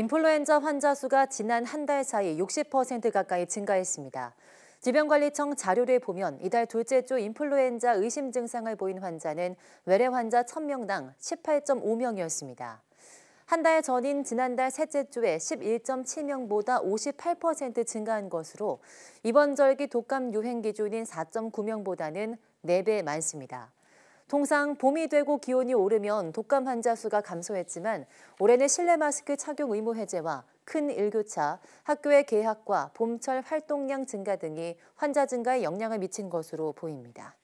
인플루엔자 환자 수가 지난 한 달 사이 60% 가까이 증가했습니다. 질병관리청 자료를 보면 이달 둘째 주 인플루엔자 의심 증상을 보인 환자는 외래 환자 1000명당 18.5명이었습니다. 한 달 전인 지난달 셋째 주에 11.7명보다 58% 증가한 것으로 이번 절기 독감 유행 기준인 4.9명보다는 4배 많습니다. 통상 봄이 되고 기온이 오르면 독감 환자 수가 감소했지만 올해는 실내 마스크 착용 의무 해제와 큰 일교차, 학교의 개학과 봄철 활동량 증가 등이 환자 증가에 영향을 미친 것으로 보입니다.